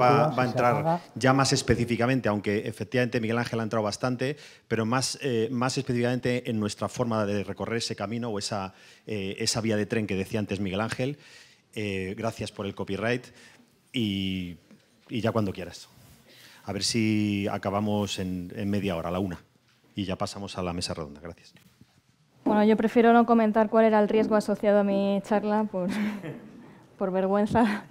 Va, a entrar ya más específicamente, aunque efectivamente Miguel Ángel ha entrado bastante, pero más, eh, más específicamente en nuestra forma de recorrer ese camino o esa, eh, esa vía de tren que decía antes Miguel Ángel. Eh, gracias por el copyright y, ya cuando quieras. A ver si acabamos en, en media hora, a la una, y ya pasamos a la mesa redonda. Gracias. Bueno, yo prefiero no comentar cuál era el riesgo asociado a mi charla por, por vergüenza.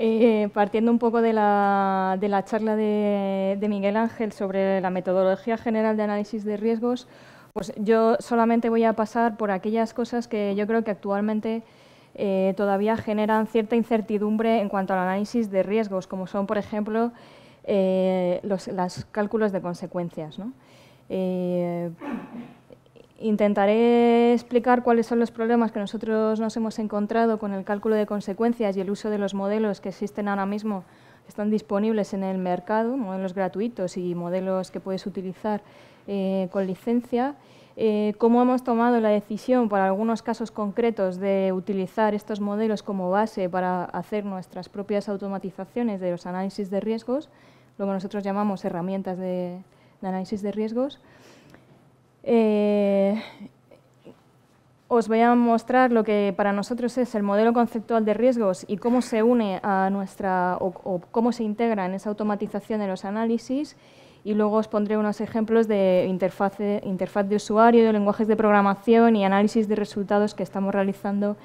Eh, partiendo un poco de la, de la charla de, Miguel Ángel sobre la metodología general de análisis de riesgos, pues yo solamente voy a pasar por aquellas cosas que yo creo que actualmente eh, todavía generan cierta incertidumbre en cuanto al análisis de riesgos, como son, por ejemplo, eh, los cálculos de consecuencias. ¿no? Intentaré explicar cuáles son los problemas que nosotros nos hemos encontrado con el cálculo de consecuencias y el uso de los modelos que existen ahora mismo, que están disponibles en el mercado, modelos gratuitos y modelos que puedes utilizar eh, con licencia. Eh, cómo hemos tomado la decisión para algunos casos concretos de utilizar estos modelos como base para hacer nuestras propias automatizaciones de los análisis de riesgos, lo que nosotros llamamos herramientas de análisis de riesgos. Eh, os voy a mostrar lo que para nosotros es el modelo conceptual de riesgos y cómo se une a nuestra o, cómo se integra en esa automatización de los análisis y luego os pondré unos ejemplos de interfaz de, usuario, de lenguajes de programación y análisis de resultados que estamos realizando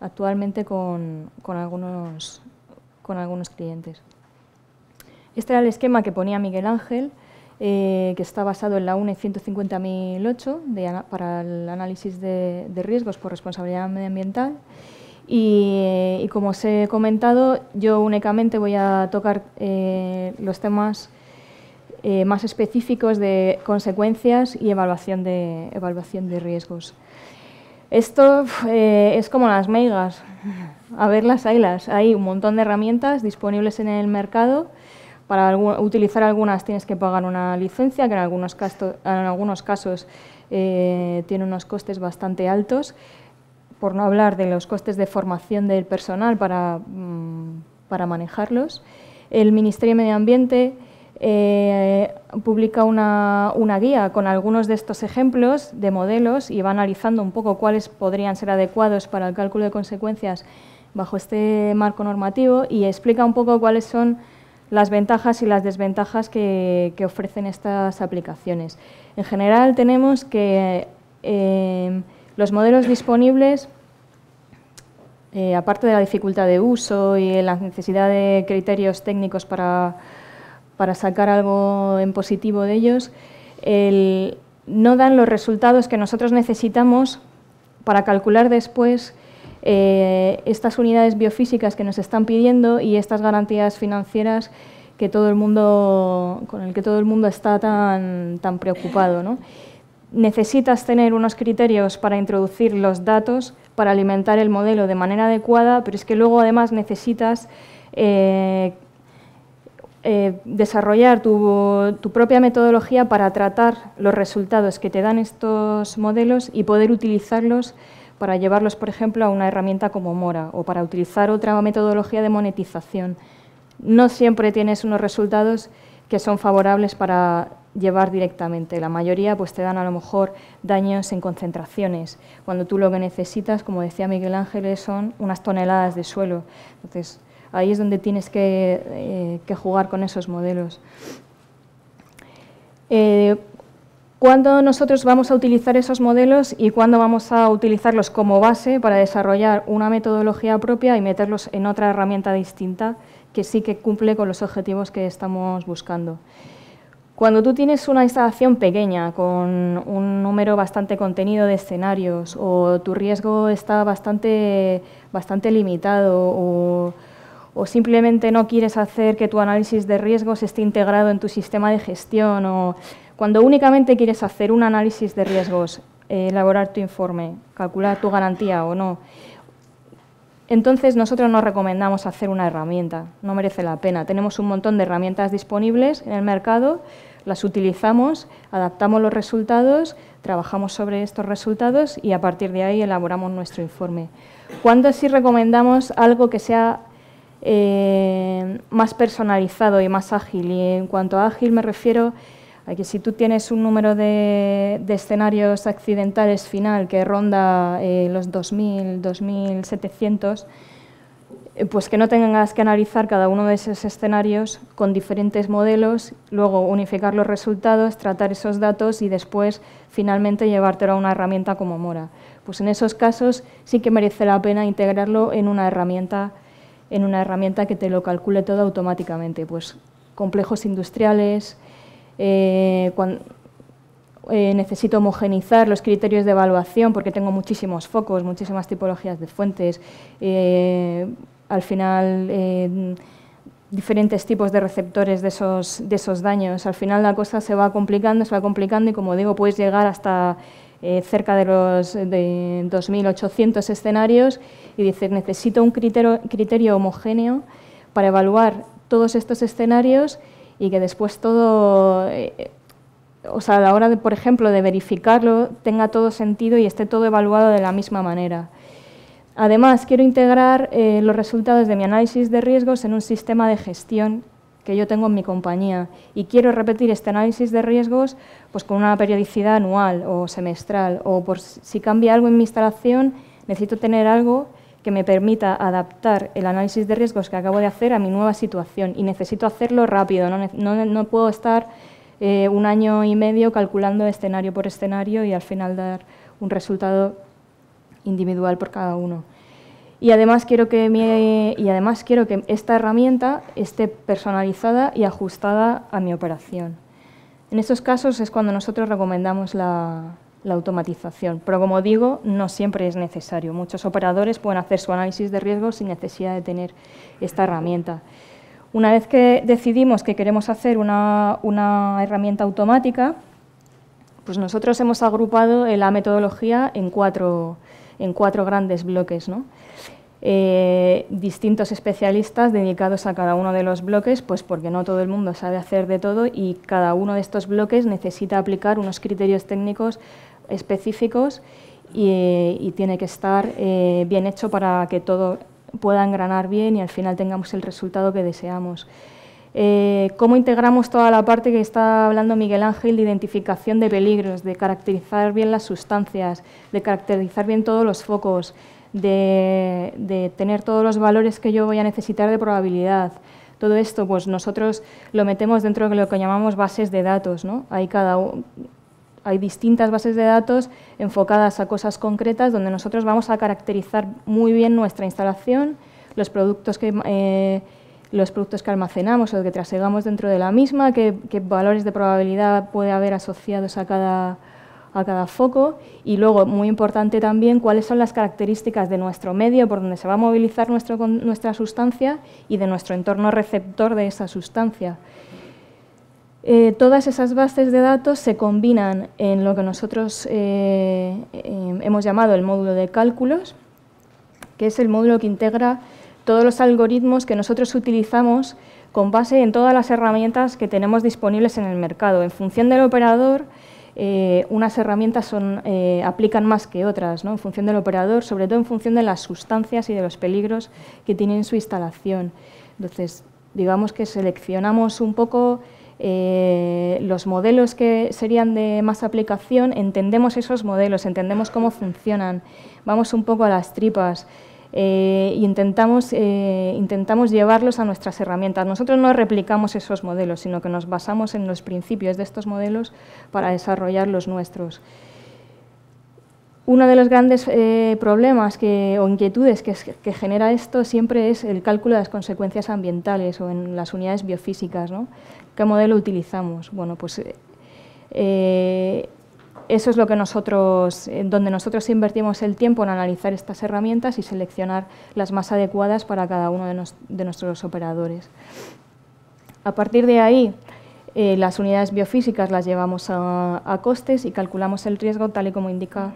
actualmente con, algunos, con algunos clientes. Este era el esquema que ponía Miguel Ángel. Eh, que está basado en la UNE 150.008 para el análisis de, riesgos por responsabilidad medioambiental. Y, como os he comentado, yo únicamente voy a tocar eh, los temas eh, más específicos de consecuencias y evaluación de, riesgos. Esto es como las megas a ver las haylas. Hay un montón de herramientas disponibles en el mercado para utilizar algunas tienes que pagar una licencia, que en algunos, en algunos casos eh, tiene unos costes bastante altos, por no hablar de los costes de formación del personal para, mm, manejarlos. El Ministerio de Medio Ambiente eh, publica una, una, guía con algunos de estos ejemplos de modelos y va analizando un poco cuáles podrían ser adecuados para el cálculo de consecuencias bajo este marco normativo y explica un poco cuáles son las ventajas y las desventajas que, ofrecen estas aplicaciones. En general tenemos que eh, los modelos disponibles, eh, aparte de la dificultad de uso y la necesidad de criterios técnicos para, sacar algo en positivo de ellos, no dan los resultados que nosotros necesitamos para calcular después eh, estas unidades biofísicas que nos están pidiendo y estas garantías financieras que todo el mundo, con el que todo el mundo está tan, preocupado. Necesitas tener unos criterios para introducir los datos, para alimentar el modelo de manera adecuada, pero es que luego además necesitas eh, eh, desarrollar tu, tu, propia metodología para tratar los resultados que te dan estos modelos y poder utilizarlos para llevarlos, por ejemplo, a una herramienta como Mora o para utilizar otra metodología de monetización. No siempre tienes unos resultados que son favorables para llevar directamente. La mayoría pues, te dan a lo mejor daños en concentraciones, cuando tú lo que necesitas, como decía Miguel Ángel, son unas toneladas de suelo. Entonces, ahí es donde tienes que, eh, jugar con esos modelos. Eh, cuándo nosotros vamos a utilizar esos modelos y cuándo vamos a utilizarlos como base para desarrollar una metodología propia y meterlos en otra herramienta distinta que sí que cumple con los objetivos que estamos buscando. Cuando tú tienes una instalación pequeña con un número bastante contenido de escenarios o tu riesgo está bastante, bastante limitado o, o simplemente no quieres hacer que tu análisis de riesgos esté integrado en tu sistema de gestión o cuando únicamente quieres hacer un análisis de riesgos, eh, elaborar tu informe, calcular tu garantía o no, entonces nosotros no recomendamos hacer una herramienta, no merece la pena. Tenemos un montón de herramientas disponibles en el mercado, las utilizamos, adaptamos los resultados, trabajamos sobre estos resultados y a partir de ahí elaboramos nuestro informe. ¿Cuándo sí recomendamos algo que sea eh, más personalizado y más ágil? Y en cuanto a ágil me refiero si tú tienes un número de, escenarios accidentales final que ronda eh, los 2.000, 2.700, eh, pues que no tengas que analizar cada uno de esos escenarios con diferentes modelos, luego unificar los resultados, tratar esos datos y después finalmente llevártelo a una herramienta como Mora. Pues en esos casos sí que merece la pena integrarlo en una herramienta, en una herramienta que te lo calcule todo automáticamente, pues complejos industriales, eh, eh, necesito homogenizar los criterios de evaluación porque tengo muchísimos focos, muchísimas tipologías de fuentes, eh, al final diferentes tipos de receptores de esos, daños. Al final la cosa se va complicando, se va complicando y como digo, puedes llegar hasta cerca de los 2.800 escenarios y decir, necesito un criterio homogéneo para evaluar todos estos escenarios y que después todo, eh, o sea, a la hora, de, por ejemplo, de verificarlo, tenga todo sentido y esté todo evaluado de la misma manera. Además, quiero integrar eh, los resultados de mi análisis de riesgos en un sistema de gestión que yo tengo en mi compañía y quiero repetir este análisis de riesgos pues con una periodicidad anual o semestral o por si cambia algo en mi instalación necesito tener algo que me permita adaptar el análisis de riesgos que acabo de hacer a mi nueva situación. Y necesito hacerlo rápido, no, no, no puedo estar eh, un año y medio calculando escenario por escenario y al final dar un resultado individual por cada uno. Y además quiero que, mi, y además quiero que esta herramienta esté personalizada y ajustada a mi operación. En estos casos es cuando nosotros recomendamos la, la automatización. Pero como digo, no siempre es necesario. Muchos operadores pueden hacer su análisis de riesgo sin necesidad de tener esta herramienta. Una vez que decidimos que queremos hacer una, una herramienta automática, pues nosotros hemos agrupado la metodología en cuatro, en cuatro grandes bloques. Eh, distintos especialistas dedicados a cada uno de los bloques, pues porque no todo el mundo sabe hacer de todo y cada uno de estos bloques necesita aplicar unos criterios técnicos específicos y, tiene que estar eh, bien hecho para que todo pueda engranar bien y al final tengamos el resultado que deseamos. Eh, ¿Cómo integramos toda la parte que está hablando Miguel Ángel de identificación de peligros, de caracterizar bien las sustancias, de caracterizar bien todos los focos, de, tener todos los valores que yo voy a necesitar de probabilidad? Todo esto, pues nosotros lo metemos dentro de lo que llamamos bases de datos, ¿no? cada, hay distintas bases de datos enfocadas a cosas concretas donde nosotros vamos a caracterizar muy bien nuestra instalación, los productos que, eh, los productos que almacenamos o que trasegamos dentro de la misma, qué, valores de probabilidad puede haber asociados a cada, a cada foco y luego, muy importante también, cuáles son las características de nuestro medio por donde se va a movilizar nuestro, nuestra sustancia y de nuestro entorno receptor de esa sustancia. Eh, todas esas bases de datos se combinan en lo que nosotros eh, em, hemos llamado el módulo de cálculos, que es el módulo que integra todos los algoritmos que nosotros utilizamos con base en todas las herramientas que tenemos disponibles en el mercado. En función del operador, eh, unas herramientas son, aplican más que otras, ¿no? en función del operador, sobre todo en función de las sustancias y de los peligros que tienen su instalación. Entonces, digamos que seleccionamos un poco eh, los modelos que serían de más aplicación, entendemos esos modelos, entendemos cómo funcionan, vamos un poco a las tripas. e intentamos, eh, intentamos llevarlos a nuestras herramientas. Nosotros no replicamos esos modelos, sino que nos basamos en los principios de estos modelos para desarrollar los nuestros. Uno de los grandes eh, problemas o inquietudes que, genera esto siempre es el cálculo de las consecuencias ambientales o en las unidades biofísicas. ¿no? ¿Qué modelo utilizamos? Bueno, pues eh, eh, eso es lo que nosotros, donde nosotros invertimos el tiempo en analizar estas herramientas y seleccionar las más adecuadas para cada uno de nuestros operadores. A partir de ahí, eh, las unidades biofísicas las llevamos a, costes y calculamos el riesgo tal y como indica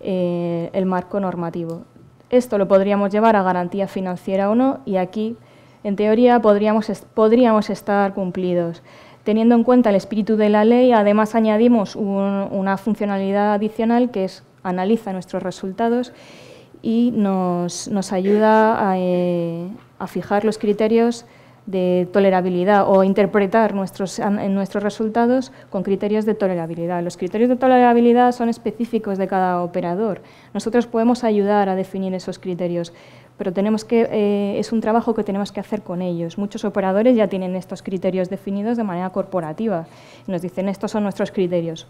eh, el marco normativo. Esto lo podríamos llevar a garantía financiera o no y aquí, en teoría, podríamos, estar cumplidos. Teniendo en cuenta el espíritu de la ley, además añadimos una funcionalidad adicional que es analiza nuestros resultados y nos, nos ayuda a eh, fijar los criterios de tolerabilidad o interpretar nuestros, en nuestros resultados con criterios de tolerabilidad. Los criterios de tolerabilidad son específicos de cada operador. Nosotros podemos ayudar a definir esos criterios, pero tenemos que, eh, es un trabajo que tenemos que hacer con ellos. Muchos operadores ya tienen estos criterios definidos de manera corporativa. nos dicen, estos son nuestros criterios,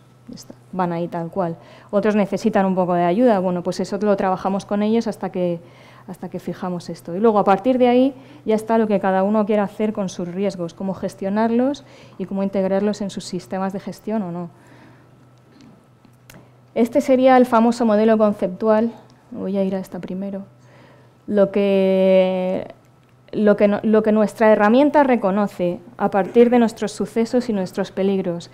van ahí tal cual. Otros necesitan un poco de ayuda, bueno, pues eso lo trabajamos con ellos hasta que hasta que fijamos esto. Y luego a partir de ahí ya está lo que cada uno quiere hacer con sus riesgos, cómo gestionarlos y cómo integrarlos en sus sistemas de gestión o no. Este sería el famoso modelo conceptual, voy a ir a esta primero, lo que, lo nuestra herramienta reconoce a partir de nuestros sucesos y nuestros peligros.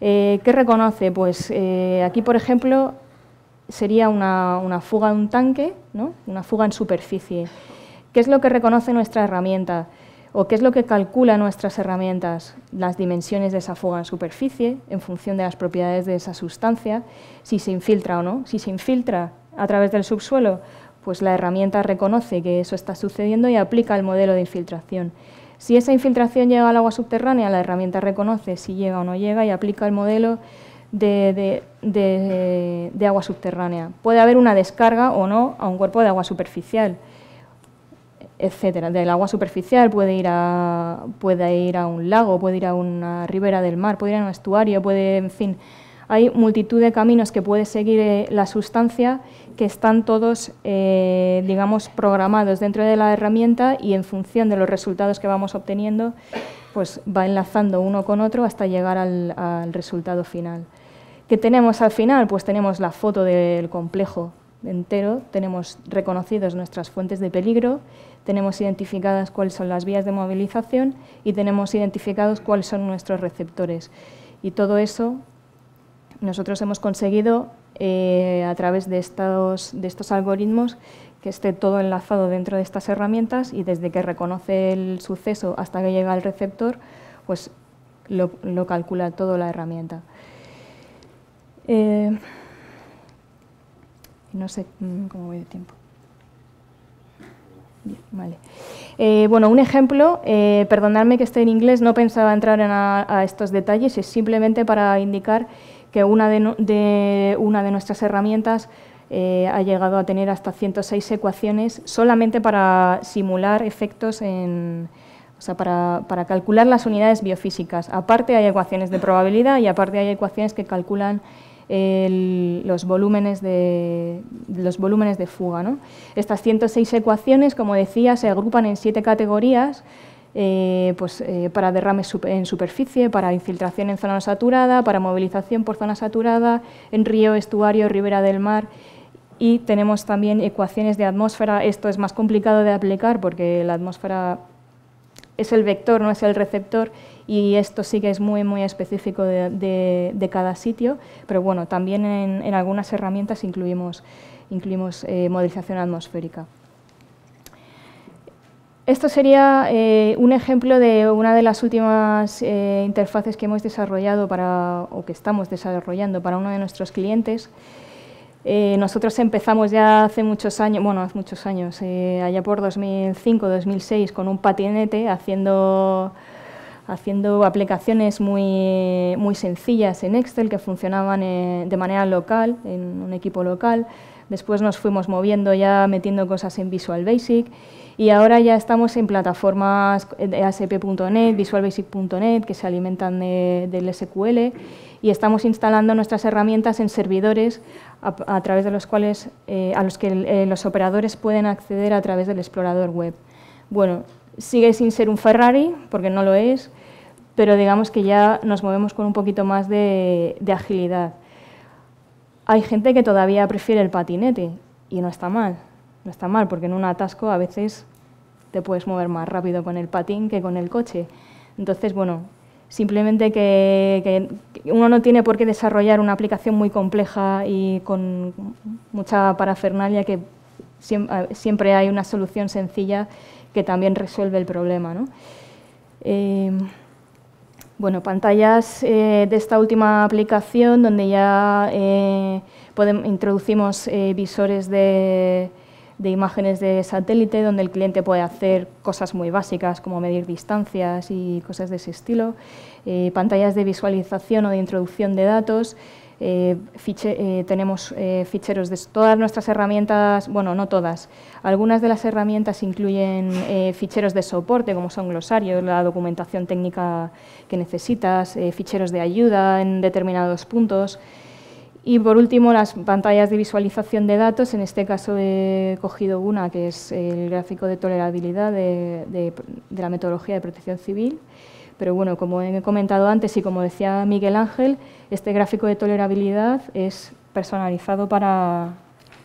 Eh, ¿Qué reconoce? Pues eh, aquí, por ejemplo, sería una, fuga de un tanque, ¿no? una fuga en superficie. ¿Qué es lo que reconoce nuestra herramienta? ¿O qué es lo que calcula nuestras herramientas? Las dimensiones de esa fuga en superficie, en función de las propiedades de esa sustancia, si se infiltra o no. Si se infiltra a través del subsuelo, pues la herramienta reconoce que eso está sucediendo y aplica el modelo de infiltración. Si esa infiltración llega al agua subterránea, la herramienta reconoce si llega o no llega y aplica el modelo de, agua subterránea. Puede haber una descarga o no a un cuerpo de agua superficial, etcétera. Del agua superficial puede ir a, puede ir a un lago, puede ir a una ribera del mar, puede ir a un estuario, puede, en fin, hay multitud de caminos que puede seguir eh, la sustancia que están todos, eh, digamos, programados dentro de la herramienta y en función de los resultados que vamos obteniendo, pues va enlazando uno con otro hasta llegar al resultado final. ¿Qué tenemos al final? Pues tenemos la foto del complejo entero, tenemos reconocidos nuestras fuentes de peligro, tenemos identificadas cuáles son las vías de movilización y tenemos identificados cuáles son nuestros receptores. Y todo eso nosotros hemos conseguido eh, a través de estos, de estos algoritmos que esté todo enlazado dentro de estas herramientas y desde que reconoce el suceso hasta que llega al receptor, pues lo, lo calcula todo la herramienta. Eh, no sé mm, cómo voy de tiempo. vale. Eh, bueno, un ejemplo, eh, perdonadme que esté en inglés, no pensaba entrar en a, estos detalles, es simplemente para indicar que una de, una de nuestras herramientas ha llegado a tener hasta 106 ecuaciones solamente para simular efectos en... O sea, para, para calcular las unidades biofísicas. Aparte hay ecuaciones de probabilidad y aparte hay ecuaciones que calculan los, volúmenes de, los volúmenes de fuga. Estas 106 ecuaciones, como decía, se agrupan en siete categorías eh, pues, eh, para derrames en superficie, para infiltración en zona saturada, para movilización por zona saturada, en río, estuario, ribera del mar. Y tenemos también ecuaciones de atmósfera. Esto es más complicado de aplicar porque la atmósfera es el vector, no es el receptor, y esto sí que es muy, muy específico de, cada sitio, pero bueno, también en, algunas herramientas incluimos, incluimos eh, modelización atmosférica. Esto sería eh, un ejemplo de una de las últimas eh, interfaces que hemos desarrollado para, o que estamos desarrollando para uno de nuestros clientes. nosotros empezamos ya hace muchos años, bueno, hace muchos años, allá por 2005-2006, con un patinete haciendo haciendo aplicaciones muy, muy sencillas en Excel que funcionaban eh, de manera local, en un equipo local. Después nos fuimos moviendo ya metiendo cosas en Visual Basic y ahora ya estamos en plataformas asp.net, visualbasic.net que se alimentan del SQL y estamos instalando nuestras herramientas en servidores a, través de los cuales eh, a los que eh, los operadores pueden acceder a través del explorador web. Bueno, Sigue sin ser un Ferrari, porque no lo es, pero digamos que ya nos movemos con un poquito más de, agilidad. Hay gente que todavía prefiere el patinete y no está mal, no está mal, porque en un atasco a veces te puedes mover más rápido con el patín que con el coche. Entonces, bueno, simplemente que, que, uno no tiene por qué desarrollar una aplicación muy compleja y con mucha parafernalia que eh, siempre hay una solución sencilla que también resuelve el problema. Eh, bueno, pantallas eh, de esta última aplicación donde ya eh, introducimos visores de, imágenes de satélite donde el cliente puede hacer cosas muy básicas como medir distancias y cosas de ese estilo, pantallas de visualización o de introducción de datos, eh, eh, tenemos eh, ficheros de todas nuestras herramientas, bueno, no todas, algunas de las herramientas incluyen ficheros de soporte, como son glosarios, la documentación técnica que necesitas, ficheros de ayuda en determinados puntos. Y por último, las pantallas de visualización de datos. En este caso he cogido una que es el gráfico de tolerabilidad de la metodología de protección civil. Pero bueno, como he comentado antes y como decía Miguel Ángel, este gráfico de tolerabilidad es personalizado para,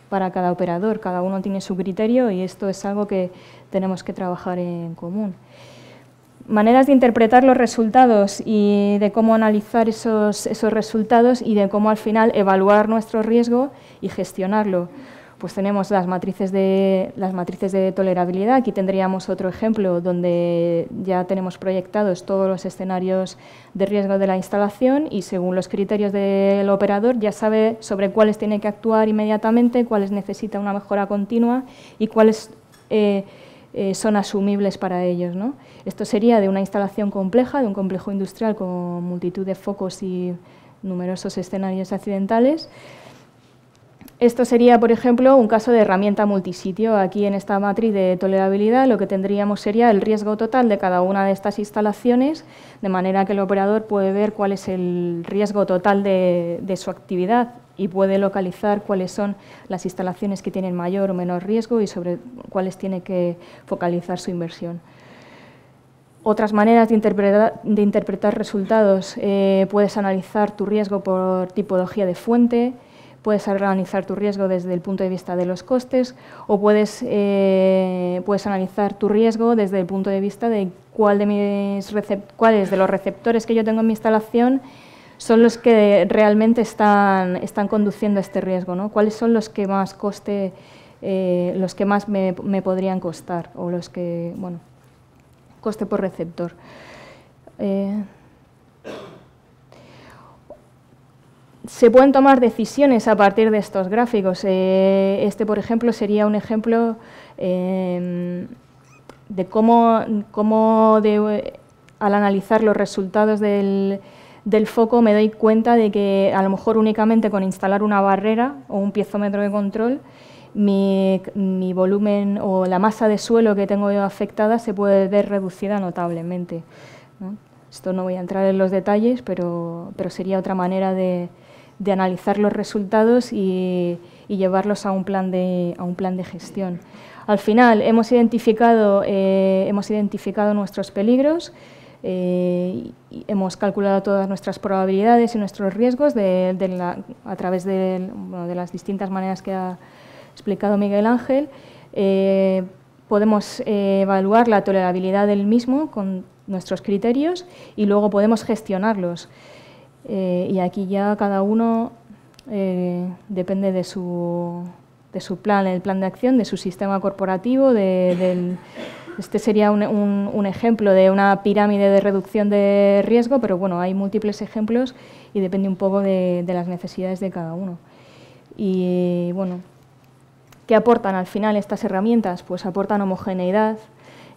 cada operador, cada uno tiene su criterio y esto es algo que tenemos que trabajar en común. Maneras de interpretar los resultados y de cómo analizar esos resultados y de cómo al final evaluar nuestro riesgo y gestionarlo pues tenemos las matrices de, las matrices de tolerabilidad. Aquí tendríamos otro ejemplo donde ya tenemos proyectados todos los escenarios de riesgo de la instalación y según los criterios del operador ya sabe sobre cuáles tiene que actuar inmediatamente, cuáles necesita una mejora continua y cuáles eh, eh, son asumibles para ellos. Esto sería de una instalación compleja, de un complejo industrial con multitud de focos y numerosos escenarios accidentales esto sería, por ejemplo, un caso de herramienta multisitio. Aquí en esta matriz de tolerabilidad lo que tendríamos sería el riesgo total de cada una de estas instalaciones, de manera que el operador puede ver cuál es el riesgo total de, su actividad y puede localizar cuáles son las instalaciones que tienen mayor o menor riesgo y sobre cuáles tiene que focalizar su inversión. Otras maneras de interpretar, resultados, eh, puedes analizar tu riesgo por tipología de fuente, puedes analizar tu riesgo desde el punto de vista de los costes o puedes, eh, puedes analizar tu riesgo desde el punto de vista de cuál de mis cuáles de los receptores que yo tengo en mi instalación son los que realmente están, están conduciendo a este riesgo, ¿no? cuáles son los que más coste, eh, los que más me, podrían costar o los que, bueno, coste por receptor. Eh, se pueden tomar decisiones a partir de estos gráficos. Eh, este, por ejemplo, sería un ejemplo em, de cómo, al analizar los resultados del, foco me doy cuenta de que a lo mejor únicamente con instalar una barrera o un piezómetro de control, mi, volumen o la masa de suelo que tengo yo afectada se puede ver reducida notablemente. Esto no voy a entrar en los detalles, pero sería otra manera de, de analizar los resultados y, llevarlos a un, plan de, a un plan de gestión. Al final hemos identificado, eh, hemos identificado nuestros peligros, eh, hemos calculado todas nuestras probabilidades y nuestros riesgos a través de, las distintas maneras que ha explicado Miguel Ángel. Eh, podemos evaluar la tolerabilidad del mismo con nuestros criterios y luego podemos gestionarlos. Eh, y aquí ya cada uno eh, depende de su, plan, el plan de acción, de su sistema corporativo, este sería un, ejemplo de una pirámide de reducción de riesgo, pero bueno, hay múltiples ejemplos y depende un poco de, las necesidades de cada uno. Y eh, bueno, ¿qué aportan al final estas herramientas? Pues aportan homogeneidad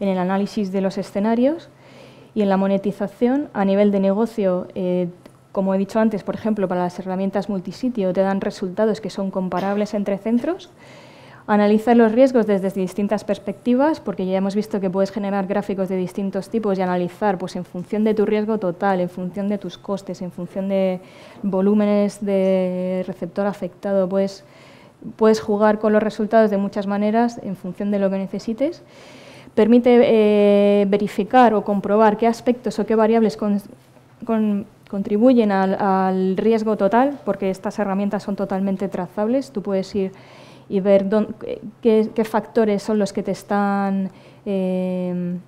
en el análisis de los escenarios y en la monetización a nivel de negocio. Como he dicho antes, por ejemplo, para las herramientas multisitio te dan resultados que son comparables entre centros. Analizar los riesgos desde distintas perspectivas, porque ya hemos visto que puedes generar gráficos de distintos tipos y analizar pues, en función de tu riesgo total, en función de tus costes, en función de volúmenes de receptor afectado, puedes, puedes jugar con los resultados de muchas maneras en función de lo que necesites. Permite eh, verificar o comprobar qué aspectos o qué variables con contribuyen al, riesgo total, porque estas herramientas son totalmente trazables. Tú puedes ir y ver eh, qué, factores son los que te están eh,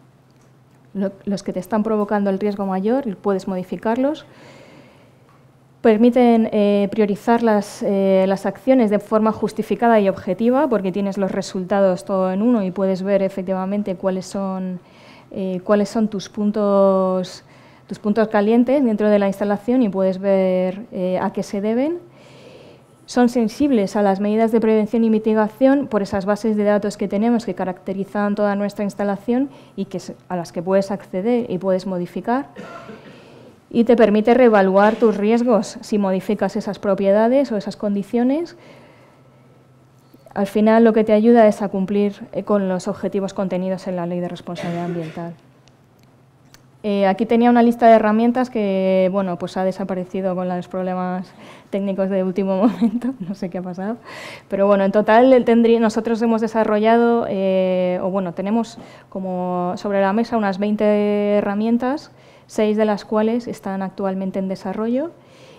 los que te están provocando el riesgo mayor y puedes modificarlos. Permiten eh, priorizar las, las, acciones de forma justificada y objetiva, porque tienes los resultados todo en uno y puedes ver efectivamente cuáles son, cuáles son tus puntos tus puntos calientes dentro de la instalación y puedes ver eh, a qué se deben. Son sensibles a las medidas de prevención y mitigación por esas bases de datos que tenemos que caracterizan toda nuestra instalación y que, a las que puedes acceder y puedes modificar. Y te permite reevaluar tus riesgos si modificas esas propiedades o esas condiciones al final lo que te ayuda es a cumplir eh, con los objetivos contenidos en la Ley de Responsabilidad Ambiental. Eh, aquí tenía una lista de herramientas que, bueno, pues ha desaparecido con los problemas técnicos de último momento, no sé qué ha pasado. Pero bueno, en total nosotros hemos desarrollado, eh, o bueno, tenemos como sobre la mesa unas 20 herramientas, seis de las cuales están actualmente en desarrollo.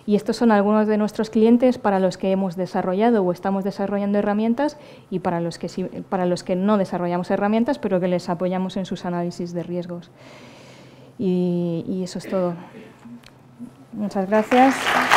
Y estos son algunos de nuestros clientes para los que hemos desarrollado o estamos desarrollando herramientas y para los que, para los que no desarrollamos herramientas, pero que les apoyamos en sus análisis de riesgos y, eso es todo. Muchas gracias.